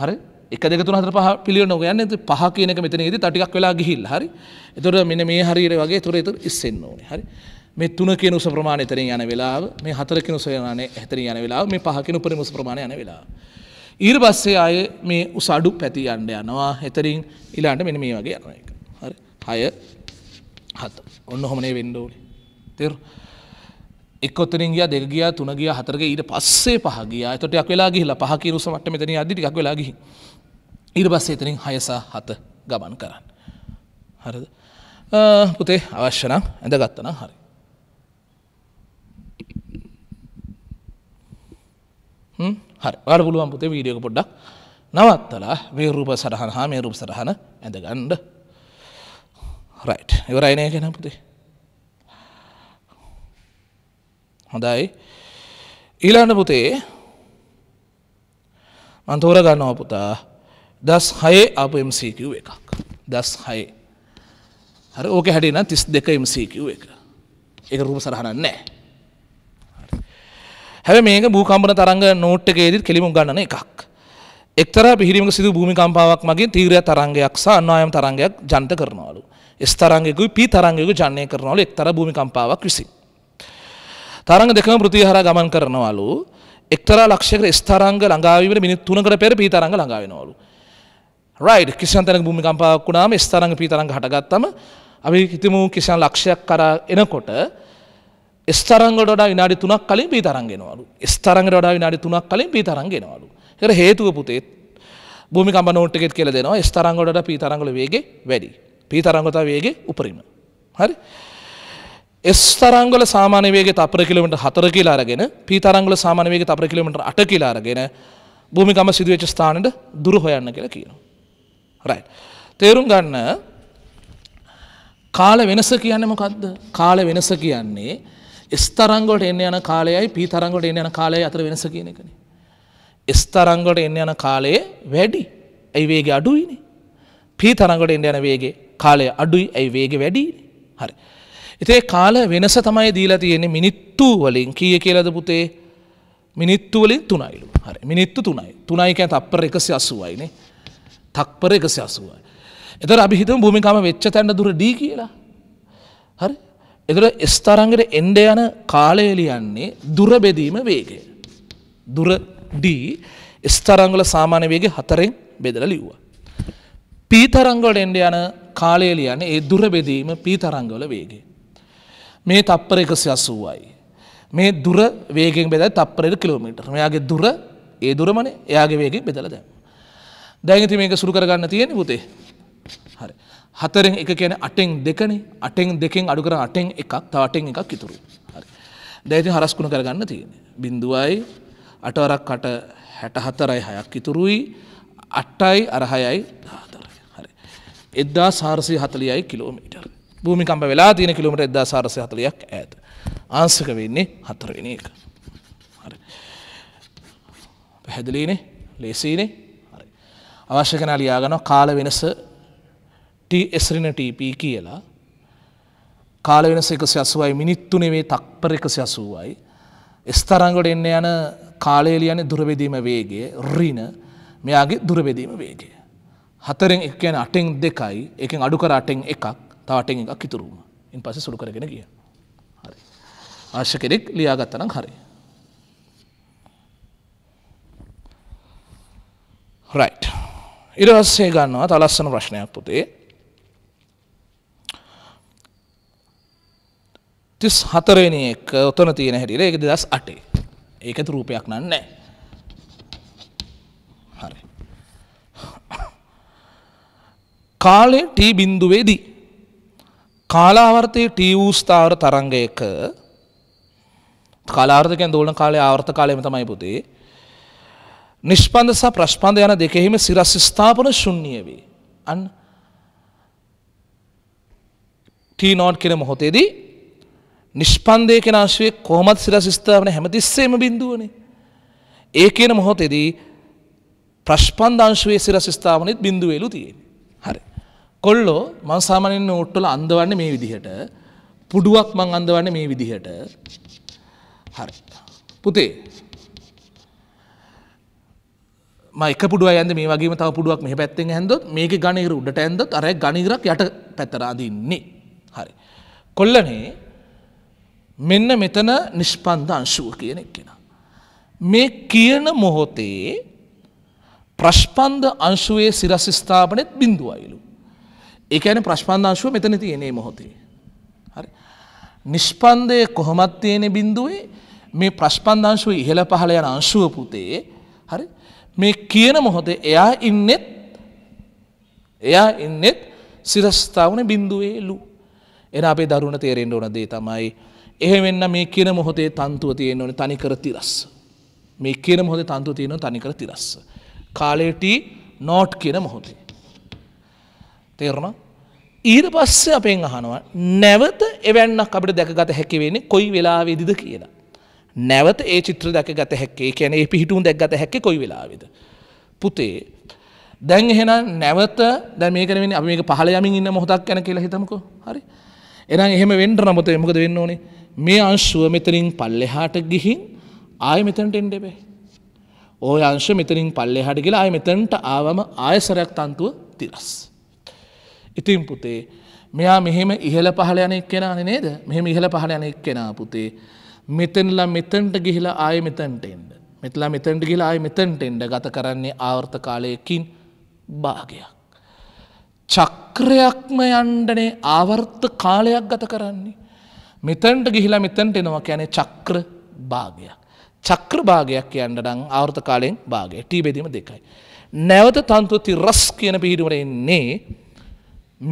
හරි එක දෙක තුන හතර පහ පිළිව නොක යන්නේ පහ කියන එක මෙතන ඉදී ටිකක් වෙලා ගිහිල්ලා හරි. එතකොට මෙන්න මේ හරියට වගේ එතකොට එතකොට ඉස්සෙන්න ඕනේ. හරි. මේ තුන කියන උස ප්‍රමාණය එතනින් යන වෙලාව, මේ හතර කියන උස යන එතනින් යන වෙලාව, මේ පහ කියන උපරිම උස ප්‍රමාණය යන වෙලාව. ඊර් බස්සේ අය මේ උසඩු පැති අන්ඩ යනවා හෙතරින් ඉලාන්ට මෙන මේ වගේ යන එක හරි හය හත ඔන්න හොමනේ වෙන්ඩෝලි තෙර එක්ොතරින් ගිය දෙක ගිය තුන ගිය හතරග ඊට පස්සේ පහ ගිය තොටයක් වෙලා ගිහිලා පහ කිරුස මට මෙතන අධිටික් වෙලා ගිහි ඊට පස්සේ එතනින් හයසා හත ගමන් කරන්න හරද පුතේ අවශ්‍යනම් ඇඳගත්තනම් හරි Hmm? හරි වාට පුළුවන් පුතේ වීඩියක පොඩ්ඩක් නවත්තලා මේ රූප සටහන හා මේ රූප සටහන ඇඳගණ්ඩ රයිට් ඉවරයිනය කෙන පුතේ හොඳයි ඊළන්න පුතේ අන්තෝර ගන්නවා පුතා දස් හයේ අප MCQ එකක් දස් හයේ හර ඕක හැටින තිස් දෙක MCQ එක එක රූප සරහන නෑ හැබැයි මේක භූකම්පන තරංග නෝට් එකේදීත් කෙලිම උගන්වන එකක්. එක්තරා පිහිරීමක සිදු භූමිකම්පාවක් මගින් තීව්‍ර තරංගයක් සහ අන්වායම් තරංගයක් ජනිත කරනවලු. S තරංගයකුයි P තරංගයකුයි ජනනය කරනවලු එක්තරා භූමිකම්පාවක් විසින්. තරංග දෙකම පෘථිවිය හරහා ගමන් කරනවලු. එක්තරා ලක්ෂයකට S තරංග ළඟාවීමට මිනිත් 3කට පෙර P තරංග ළඟා වෙනවලු. රයිට් කිසියම් තැනක භූමිකම්පාවක් වුණාම S තරංග P තරංග හටගත්තම අපි හිතමු කිසියම් ලක්ෂයක් කරා එනකොට ස්තරංගට වඩා විනාඩි තුනක් කලින් පී තරන්ගෙනවලු ස්තරංගට වඩා විනාඩි තුනක් කලින් පී තරන්ගෙනවලු එකට හේතුව පුතේත් භූමිකම්බ නෝට් එකෙත් කියලා දෙනවා ස්තරංගට වඩා පී තරංගවල වේගෙ වැඩි පී තරංගතා වේගෙ උපරිම හරි එස් තරංගල සාමාන්‍ය වේගෙ තප්පර කිලෝමීටර් 4 කියලා අරගෙන පී තරංගල සාමාන්‍ය වේගෙ තප්පර කිලෝමීටර් 8 කියලා අරගෙන භූමිකම්බ සිදුවෙච්ච ස්ථානෙට දුර හොයන්න කියලා කියනවා රයිට් තේරුම් ගන්න කාල වෙනස කියන්නේ මොකද්ද කාල වෙනස කියන්නේ ස්තරංගොට එන්න යන කාලයයි පීතරංගොට එන්න යන කාලය අතර වෙනස කියන එකන. ස්තරංගොට එන්න යන කාලයේ වැඩි ඇයි වේග අඩුයිනි. පීතරංගොට එන්න යන වේගේ කාලය අඩුයි ඇයි වේග වැඩි හරි. එතේ කාල වෙනස තමයි දීලා තියෙන්නේ මිනිත්තු වලින් කීය කියලද පුතේ මිනිත්තු වලින් තුනයිලු හරි මිනිත්තු තුනයි තුනයිකැන් තප්පර එකසි අසුවයිනේ තක්පර එකසි අසුවයි. එතර අභිහිතම භූමිකාම වෙච්ච තැන්න දුර ඩී කියලා හරි එතට ස්තරංගට එන්ඩ යන කාලයලියන්නේ දුරබෙදීම වේගය. දුර ඩී ස්තරංගල සාමාන්‍ය වේග හතරෙන් බෙදල ලිව්වා. පීතරංගලට එන්ඩ යන කාලයලියන ඒ දුරබෙදීම පීතරංගල වේගේ. මේ තප්පර එකසි අසුවයි. මේ දුර වේගෙන් බෙද තප්පරයට කිලෝමිට මෙයාගේ දුර ඒ දුරමන එයාගේ වේගෙන් බෙදල දැම්. දැගති මේක සුරු කරගන්න තියෙන පුතේ හරි. හතරෙන් එක කියන අටෙන් දෙකන අටෙන් දෙකෙන් අඩුකර අටෙන් එකක් තවටෙන් එකක් ඉතුරු දැති හරස්කුණ කරගන්න තියෙන බිඳුවයි අටවරක් කට හැට හතරයි හයක් ඉතුරුයි අට්ටයි අරහයයි දාතර හරි එද්දා සාර්සය හතලියයි කිලෝමීටර් භූමිකම්ප වෙලා තියෙන කිලෝමට එදා සාර්සය හතලයක් ඇත ආංසක වෙන්නේ හතරවෙන එක හරි පැහැදිලීනේ ලේසීනේ අවශ්‍ය කනා ලියාගන කාල වෙනස එස්රෙන ටීපී කියලා කාල වෙනස එකසි අසුවයි මිනිත්තු නෙවේ තක්පර එකසි අසුවයි. ස්තරංගොට එන්න යන කාලේලියන දුරබෙදීම වේගේ රින මෙයාගේ දුරබෙදීම වේගේ. හතරෙන් එකන අටෙන් දෙකයි එකෙන් අඩුකර අටෙන් එකක් තවටෙන් එකක් ඉතුරුම ඉන් පස සුළු කරගෙන ගිය. හරි. ආශ්‍ය කෙරෙක් ලියාගත්තනම් හරි. රයිට්. ඉරවස්සේ ගන්නවා තලස්සන ප්‍රශ්නයක් පුතේ තිස් හතරෙන එක ඔතන තියෙන හැටියට ඒක දෙදස් අටේ ඒකත රූපයක් නන්නේ හරි කාලේ ටී බින්දුවේදී කාලාවර්තයේ ටී වූ ස්ථාවර තරංගයක කාලාර්ථකයන් දෝලන කාලේ ආවර්ත කාලයම තමයි පුතේ නිෂ්පන්ද සහ ප්‍රශ්පන්ද යන දෙකෙහිම සිරස් ස්ථාපන ශුන්‍ය වේ අන්න ටී නෝට් කියන මොහොතේදී නිෂ්පන්දය කෙන ආශ්වේ කොහොමත් සිරස් ස්ථාවන හැමතිස්සේම බිඳුවනේ. ඒ කියන මොහොතෙදී ප්‍රශ්පන්දංශුවේ සිරස් ස්ථාවනෙත් බිඳුවේලු තියෙන. හරි. කොල්ලෝ මං සාමාන්‍යයෙන් ඔට්ටල අන්දවන්නේ මේ විදිහට පුඩුවක් මං අන්දවන්නේ මේ විදිහට. හරි. පුතේ මම එක පුඩුවක් යන්නේ මේ වගේම තව පුඩුවක් මෙහෙ පැත්තෙන් ඇහඳොත් මේකේ ගණීර උඩට ඇන්දොත් අර ගණීරක් යට පැත්තට අදින්නේ. හරි. කොල්ලනේ මෙන්න මෙතන නිෂ්පන්ධ අංශුව කියන එක්කෙන. මේ කියන මොහොතේ ප්‍රශ්පන්ද අංශුවේ සිරස් ස්ථාපනෙත් බිඳුවයිලු. එකන ප්‍රශ්පන්ද අංශුව මෙතන තියනේ මොහොතේ. හරි. නිෂ්පන්දය කොහොමත් තියෙන බිඳුවේ මේ ප්‍රශ්පන්ද අංශුව ඉහළ පහළ යන අංශුව පුතේ හරි මේ කියන මොහොතේ එයා ඉන්නෙත් එයා ඉන්නෙත් සිරස්ථාවන බිඳුවේලු. එන අපේ දරුණ තේරෙන්ට ඕන දේ තමයි එහෙවෙන්න මේ කියන මොහොතේ තන්තුව තියෙන ඕන තනිකර තිරස්. මේ කියන මොහොද තන්තු තියෙන තනිකර තිරස්ස. කාලේට නෝට් කියන මොහොතේ. තේරුණ ඊට පස්සේ අපෙන් අහනවා නැවත එවැන්නක් අපට දැකගත හැකිවෙන්නේ කොයි වෙලාවේදිද කියලා. නැවත ඒ චිත්‍ර දැකගත හැක්කේ කියැන ඒ පිහිටුම් දැක්ගත හැක්කේ කොයි වෙලාවෙද. පුතේ දැන් එහෙනම් නැවත දැ මේකරෙන අපි මේ පහල යමින් ඉන්න මොහොතක් ගැන කියලා හිතමකෝ හරි එනම් එහෙම වෙන්ඩ නමුතේ මොකද වෙන්න ඕනේ මේ අංශුව මෙතනින් පල්ලෙහාට ගිහින් ආය මෙතනට එන්ඩ බෑ. ඕය අංශ මෙතනින් පල්ලෙහාට ගිලා ආය මෙතනට ආවම ආයසරයක් තන්තුව තිරස්. ඉතින් පුතේ මෙයා මෙහෙම ඉහළ පහළ යන එක්කෙනාන නේද මෙහෙම ඉහළ පහළ යන එක්කෙනා පුතේ මෙතනලා මෙතන්ට ගිහිලා ආය මෙතන්ට එන්ඩ මෙතලා මෙතන්ට ගිලා ආය මෙතන්ට එන්ඩ ගත කරන්නේ ආවර්ත කාලයකින් භාගයක්. චක්‍රයක්ම යන්ඩනේ ආවර්ත කාලයක් ගත කරන්නේ. මෙතැන්ට ගිහිලා මෙතැන්ට එනවා කියැනෙ චක්‍ර භාගයක්. චක්‍ර භාගයක් යන්න ඩං ආවෘත කාලයෙන් භාගය ටී බෙදීම දෙකයි. නැවත තන්තුති රස් කියන පිහිටුවට එන්නේ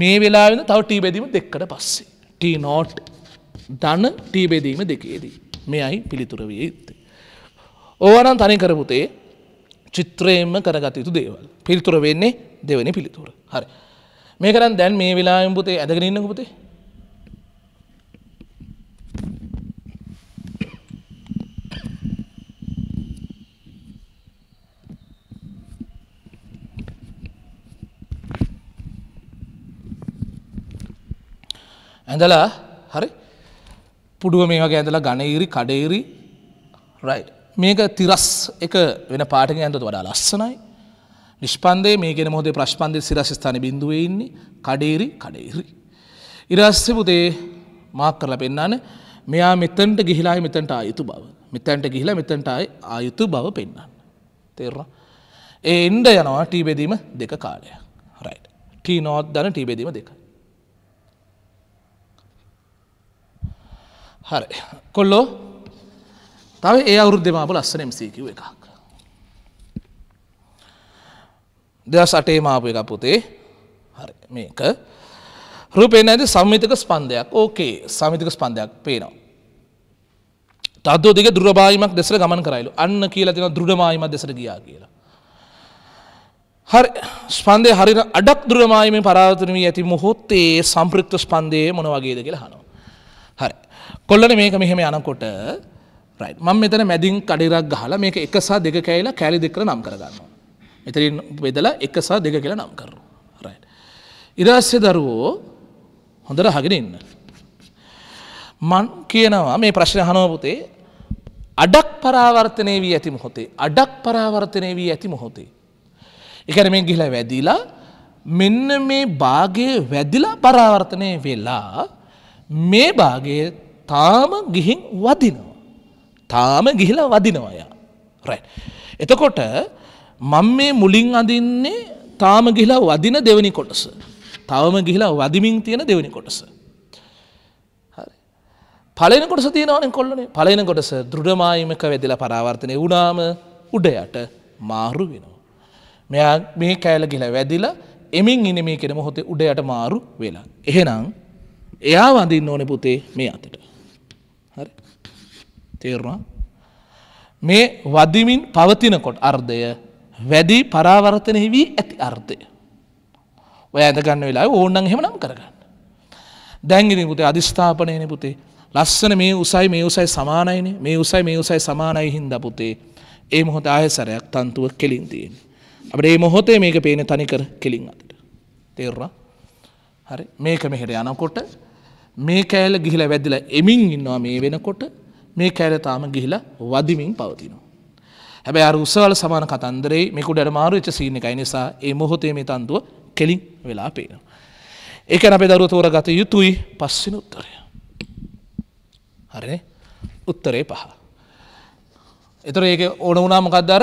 මේ වෙලාවෙන තව ටී බෙදීම දෙක්කට පස්සේ. ටී නෝට් දන ටී බෙදීම දෙකේදී. මේ අයි පිළිතුර විය යුත්තේ. ඕවනන් තනි කරපුතේ චිත්‍රයෙන්ම කරගත යුතු දේවල්. පිළිතුර වෙන්නේ දෙවනි පිළිතුර. හරි. මේ කරන් දැන් මේ වෙලාවෙන් පුතේ ඇදගෙනන්න පුතේ ඇඳලා හරි පුඩුව මේ වගේ ඇඳලා ගණඉරි කඩේරි රයි්. මේක තිරස් එක වෙන පාටක ඇඳතු වඩා ලස්සනයි නිෂ්පන්දේ මේගෙන මොදේ ප්‍රශ්පන්දය සිරශස්ථාන බිඳුවවෙන්නේ කඩේරි කඩේරි. ඉරස්්‍ය පුදේ මාක් කරල පෙන්න්නන මෙයා මෙතන්ට ගිහිලායි මෙතන්ට ආයුතු බව මෙතැන්ට ගිහිලා මෙතන්ටයි ආයුතු බව පෙන්න්න. තේරවා. ඒ එන්ඩ යනවා ටීබෙදීම දෙක කාලය රයි. ටී නෝත් දන ටීබෙදීම දෙක. හරි කොල්ලෝ තව ඒ අවුරුද්ධමාපු ලස්සන එම්සීකිව එකක් දෙස් අටේ මාපු එක පුතේ හරි මේක රූපෙන් ඇති සම්මිතික ස්පන්ධයක් ඕකේ සමිතික ස්පන්ධයක් පේනවා තත්වෝදික දුරබායිමක් දෙසර ගමන් කරයිලු අන්න කියලා තින දුඩමායිමක් දෙසර ගියා කියලා හරි ස්පන්දය හරි අඩක් දුරමායම පරාතුරමී ඇති මොහොත්තේ සම්පෘක්ත ස්පන්දය මොන වගේද කියලා හනවා හරි. කොල්ලන මේක මෙහෙම යනකොට මං මෙතන මැදින් කඩිරක් ගහලා මේක එකසා දෙක කැයිලා කෑලි දෙකර නම් කරගන්නවා. එතරින් බෙදලා එකසා දෙක කියලා නම් කරු. ඉරස්්‍ය දරුවෝ හොඳට හගෙන ඉන්න. මන් කියනවා මේ ප්‍රශ්න හනෝපුතේ අඩක් පරාවර්තනය වී ඇති මොහොතේ අඩක් පරාවර්තනය වී ඇති මොහොතේ. එකන මේ ගිහිලා වැදිලා මෙන්න මේ භාගය වැදිලා පරාවර්තනය වෙලා මේ භාගයේ තාම ගිහින් වදිනවා. තාම ගිහිලා වදිනවා යා. රයිට්. එතකොට මම මේ මුලින් අඳින්නේ තාම ගිහිලා වදින දෙවෙනි කොටස. තවම ගිහිලා වදිමින් තියෙන දෙවෙනි කොටස. හරි. පළවෙනි කොටස තියෙනවනේ කොල්ලනේ. පළවෙනි කොටස දෘඩමායිමක වෙදලා පරාවර්තනය වුණාම උඩයට මාරු වෙනවා. මෙයා මේ කෑල ගිහිලා වැදිලා එමින් ඉන්නේ මේ කෙන මොහොතේ උඩයට මාරු වෙලා. එහෙනම් එයා වඳින්න ඕන පුතේ මේ අතට. හරි තේරුණා මේ වදිමින් පවතිනකොට අර්ධය වැඩි පරාවර්තනය වී ඇති අර්ථය. ඔය ඇදගන්න වෙලා ඕන්නන් හෙමනම් කරගන්න. දැංගිනි පුතේ අධිස්ථාපනයන පුතේ ලස්සන මේ උසයි මේ උසයි සමානයින මේ උසයි මේ උසයි සමානයි හින්ද පුතේ ඒ මොහොත ආයසරයක් තන්තුව කෙලින්තියෙන්. අපට ඒ මොහොතේ මේක පේන තනිකර කෙලින් අතට. තේරුණා හරි මේක මෙහෙට යනකොට මේ කෑල ගිහිල වැදිලා එමින් ඉන්නවා මේ වෙනකොට මේ කෑල තාම ගිහිලා වදිමින් පවතිනවා. හැබැ අර උසවල සමාන කතන්දරේ මෙකුට අඩමාරු ච සීන එකයි නිසා ඒ මොහොතේ මේ තන්තුව කෙලින් වෙලා පේනවා. ඒක අපේ දරුව තෝරගත යුතුයි පස්සින උත්තරය. හරි උත්තරේ පහ. එතර ඒක ඕන වුණා මොකක්දර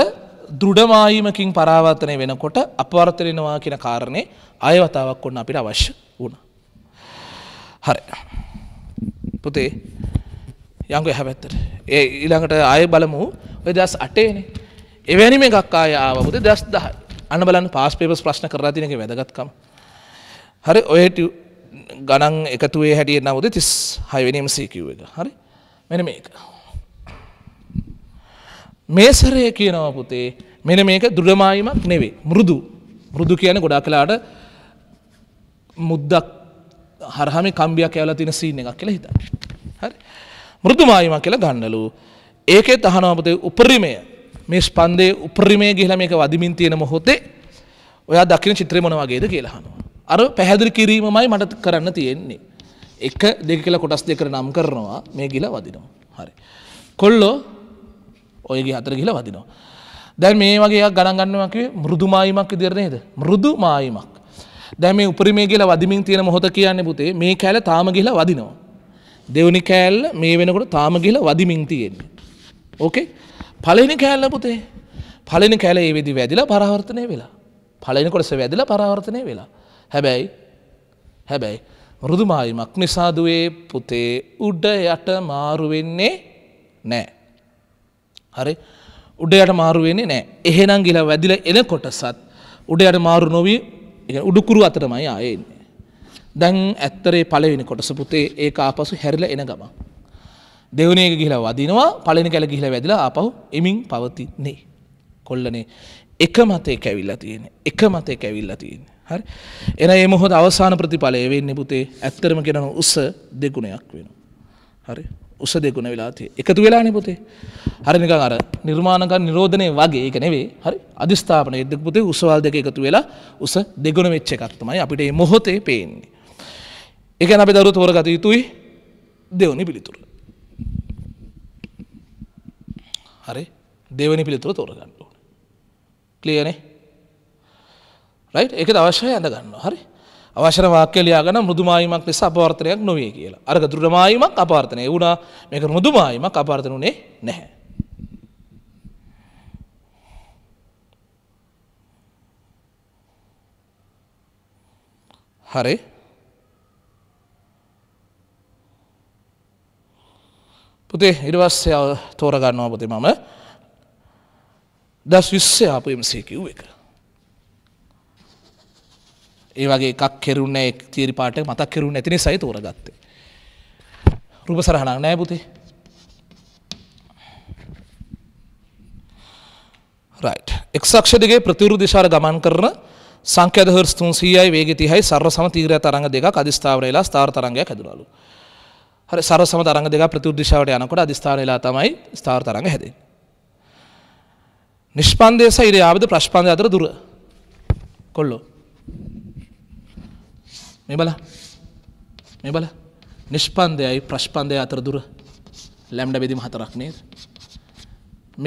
දෘඩමායීමකින් පරාවර්තනය වෙනකොට අපවර්තනෙනවා කියන කාරණය අයවතාවක් ඔන්න අපිට අවශ්‍ය වුණා. හරි පුතේ යංග හැබැත්තට ඒ ඊළඟට ආය බලමු ඔය දස් අටේන එවැනි මේ එකක්කාය ආවපුද දස් දහ අන බලන්න පාස්පේපස් ප්‍රශ්න කරාතිනක වැදගත්කම් හරි ඔයට ගණන් එකතුවේ හැටිය නවද තිස් හයවැනීම සීකිව් එක හරි මෙන මේක මේසරය කියනව පුතේ මෙන මේක දුඩමායිමක් නෙවේ මුරුදු මුරුදු කියන ගොඩා කලාට මුද්දක් හරහම කම්බියක් ඇවල තින සීන එකක් කියලා හිතන්න. හරි. මෘදුමායිමක් කියලා ගන්නලු. ඒකේ තහනමපතේ උපරිමය මේ ස්පන්දේ උපරිමය ගිහිලා මේක වදිමින් තියෙන මොහොතේ ඔයා දකින චිත්‍රය මොන වගේද කියලා අහනවා. අර පැහැදිලි කිරීමමයි මට කරන්න තියෙන්නේ. එක දෙක කියලා කොටස් දෙකට නම් කරනවා මේ ගිල වදිනවා. හරි. කොල්ලෝ ඔය හතර ගිල වදිනවා. දැන් මේ වගේ ගණන් ගන්නවා කිව්වේ මෘදු මායිමක් විදියට නේද? මෘදු මායිමක්. දැ මේ උපරිමේ කියලා වදිමින් තියෙන මොහොත කියන්න පුතේ මේ කෑල තාම ගිහිල වදිනවා. දෙවනි කෑල් මේ වෙනකොට තාම ගිහිල වදිමින් තියෙන්නේ. ඕකේ පලනි කෑල්ල පුතේ පලනි කෑල ඒ වෙදි වැදිලා පරාවර්තනය වෙලා පලනි කොටස වැදිලා පරාවර්තනය වෙලා හැබැයි හැබැයි රුදුමායිමක් නිසාදුවේ පුතේ උඩ යට මාරුවෙන්නේ නෑ. හරි උඩයට මාරුවෙන්නේ නෑ එහෙනම් ගිලා වැදිල එන කොටසත් උඩයට මාරු නොවී උඩුකුරු අතරමයි ආයෙන්නේ. දැන් ඇත්තරේ පලවෙනි කොටස පුතේ ඒක ආපසු හැරිල එන ගම. දෙවනේ ගිහිලා වදිනවා පලෙන කැල ගිහිලා වැදිලා ආපහු එමින් පවතින්නේ. කොල්ලනේ එක මතේ කැවිල්ලා තියෙන එක මතේ කැවිල්ලා තියෙන. හරි එන ඒ මොහොද අවසාන ප්‍රතිඵලය වෙන්නේ පුතේ ඇත්තරම කෙනන උස දෙගුණයක් වෙන. හරි උස දෙගුණ වෙලාතිය එකතු වෙලානි පොතේ හරිනික අර නිර්මාණක නිරෝධනය වගේ එක නෙවේ හරි අධිස්ථාපන එදක් පුතේ උසවල් දෙක එකතු වෙලා උස දෙගුණ වෙච්ච එකක්තමයි අපිට මොහොතේ පේන්නේ එක අපි දරු තෝරගත යුතුයි දෙවනි පිළිතුර හරි දෙවනි පිළිතුර තෝරගන්න ඕන ක්ලියනේ රයි් එක අවශ්‍යය ඇඳ ගන්න හරි අවශර වාක්‍යලයාගෙන මුදුමායිමක් ලෙස අපාර්තනයක් නොවේ කියලා අරක දුරමායිමක් අපාර්තනය වුණා මේක මුදුමායිමක් අපාර්තන වුණේ නැහැ. හරි පුතේ ඉරිවස්සය තෝරගන්නවා පුතේ මම දස් විස්සය අප එමසේ කිව් එක ඒ වගේ එකක් කෙරුන්න තීරිපාට මතක් කෙරුන්න ඇතින සයි තෝරගත්තේ. රුප සරහනක් නෑ පුති එක්ක්ෂදිගේ ප්‍රතිරු දිශාර ගමන් කරන සංකද හර තුන්සියයි වේග තිහයි සර සම තීරය තරඟ දෙක අධස්ථාවරලා ස්ථාර තරගයක් ඇදුරලු. හරි සර සම තරග දෙක ප්‍රතිෘදිශාවට යනකොට අධස්ථානලා තමයි ස්ථාර තරඟ හැද. නිෂ්පන්දය සෛරයාවද ප්‍රශ්පන්ධ අතර දුර කොල්ලෝ මේ බලා මේ බලා නිෂ්පන්දයයි ප්‍රශ්පන්දය අතර දුර ලැම්ඩ බෙදීම හතරක් නේද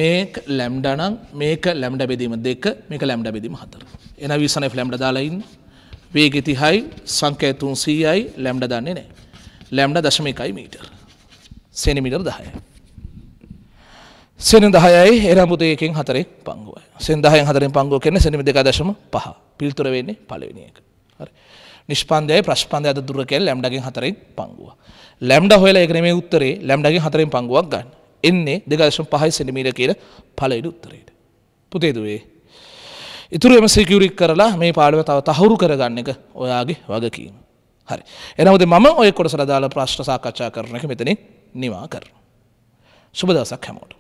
මේක ලැම්ඩ නම් මේක ලැම්ඩ බෙදීම දෙක මේක ලැම්ඩ බෙදීම හතර එන විසනෙ ලැම්ඩ දාලා ඉන්න වේගය 30යි සංඛ්‍යාව 300යි ලැම්ඩ දන්නේ නැහැ ලැම්ඩ 0.1 මීටර සෙන්ටිමීටර 10යි සෙන 10යි එනම් පුතේ එකෙන් හතරෙන් පංගුවයි සෙන් 10න් හතරෙන් පංගුව කියන්නේ සෙන්ටිමීටර 2.5 පිළිතුර වෙන්නේ පළවෙනි එක නිෂ්පන්දයයි ප්‍රශ්පන්දය අද දුර කියලා ලැම්ඩගෙන් හතරෙන් පංගුව. ලැම්ඩ හොයලා ඒකනේ උත්තරේ ලැම්ඩගෙන් හතරෙන් පංගුවක් ගන්න. එන්නේ 2.5 සෙන්ටිමීටර කියලා පළවෙනි උත්තරේට. පුතේ දුවේ. ඉතුරු එම සිකියුරික් කරලා මේ පාඩම තව තහවුරු කරගන්න එක ඔයාගේ වගකීම. හරි. එනමුද මම ඔය කොටසට දාලා ප්‍රශ්න සාකච්ඡා කරන එක මෙතනින් නිවා කරනවා. සුබ දවසක් හැමෝටම.